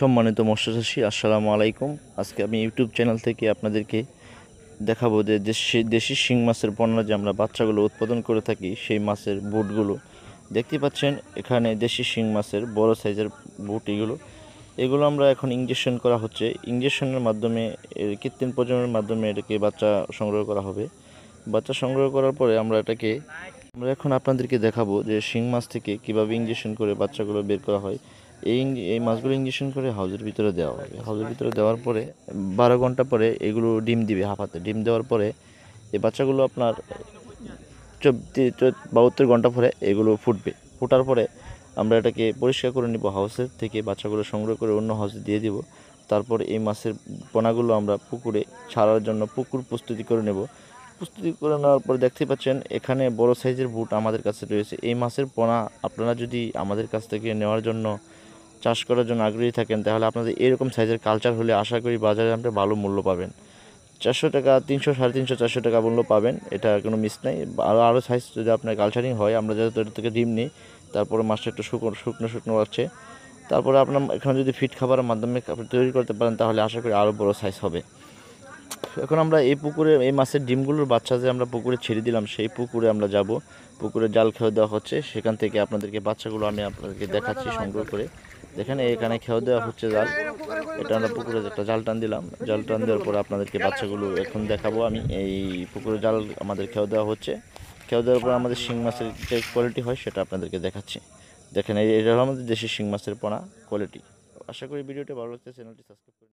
সম্মানিত মৎস্যচাষী আসসালামু আলাইকুম আজকে আমি ইউটিউব চ্যানেল থেকে আপনাদেরকে দেখাবো যে দেশি শিং মাছের পণ্য যে আমরা বাচ্চাগুলো উৎপাদন করে থাকি সেই মাছের বুটগুলো দেখতে পাচ্ছেন এখানে দেশি শিং মাছের বড় সাইজের বুট এগুলো এগুলো আমরা এখন ইঞ্জেকশন করা হচ্ছে ইঞ্জেকশনের মাধ্যমে কৃত্রিম প্রজন্মের মাধ্যমে এটাকে বাচ্চা সংগ্রহ করা হবে বাচ্চা সংগ্রহ করার পরে আমরা এটাকে আমরা এখন আপনাদেরকে দেখাবো যে শিং মাছ থেকে কিভাবে ইঞ্জেকশন করে বাচ্চাগুলো বের করা হয় এই এই মাছগুলো ইঞ্জেকশন করে হাউজের ভিতরে দেওয়া হবে হাউজের ভিতরে দেওয়ার পরে বারো ঘন্টা পরে এগুলো ডিম দিবে হাফাতে ডিম দেওয়ার পরে এই বাচ্চাগুলো আপনার চব্বিশ বাহাত্তর ঘন্টা পরে এগুলো ফুটবে ফোটার পরে আমরা এটাকে পরিষ্কার করে নিব হাউসের থেকে বাচ্চাগুলো সংগ্রহ করে অন্য হাউসে দিয়ে দিব তারপর এই মাছের পোনাগুলো আমরা পুকুরে ছাড়ার জন্য পুকুর প্রস্তুতি করে নেব প্রস্তুতি করে নেওয়ার পর দেখতে পাচ্ছেন এখানে বড় সাইজের বুট আমাদের কাছে রয়েছে এই মাছের পোনা আপনারা যদি আমাদের কাছ থেকে নেওয়ার জন্য চাষ করার জন্য আগ্রহী থাকেন তাহলে আপনাদের এরকম সাইজের কালচার হলে আশা করি বাজারে আপনি ভালো মূল্য পাবেন চারশো টাকা তিনশো সাড়ে তিনশো চারশো টাকা মূল্য পাবেন এটা কোনো মিস নাই আরও আরও সাইজ যদি আপনার কালচারিং হয় আমরা যেহেতু এটা থেকে ডিম নিই তারপরে মাছটা একটু শুকনো শুকনো শুকনো আছে তারপরে আপনার এখানে যদি ফিট খাবারের মাধ্যমে তৈরি করতে পারেন তাহলে আশা করি আরও বড়ো সাইজ হবে এখন আমরা এই পুকুরে এই মাছের ডিমগুলোর বাচ্চা যে আমরা পুকুরে ছেড়ে দিলাম সেই পুকুরে আমরা যাব পুকুরে জাল খেয়ে দেওয়া হচ্ছে সেখান থেকে আপনাদেরকে বাচ্চাগুলো আমি আপনাদেরকে দেখাচ্ছি সংগ্রহ করে দেখেন এখানে খেয়ে দেওয়া হচ্ছে জাল এটা আমরা পুকুরে একটা জাল টান দিলাম জাল টান দেওয়ার পর আপনাদেরকে বাচ্চাগুলো এখন দেখাবো আমি এই পুকুরে জাল আমাদের খেয়ে দেওয়া হচ্ছে খেয়ে দেওয়ার পর আমাদের শিং মাছের যে কোয়ালিটি হয় সেটা আপনাদেরকে দেখাচ্ছি দেখেন এই এটা হলো আমাদের দেশের শিং মাছের পোনা কোয়ালিটি আশা করি ভিডিওটা ভালো লাগছে চ্যানেলটি সাবস্ক্রাইব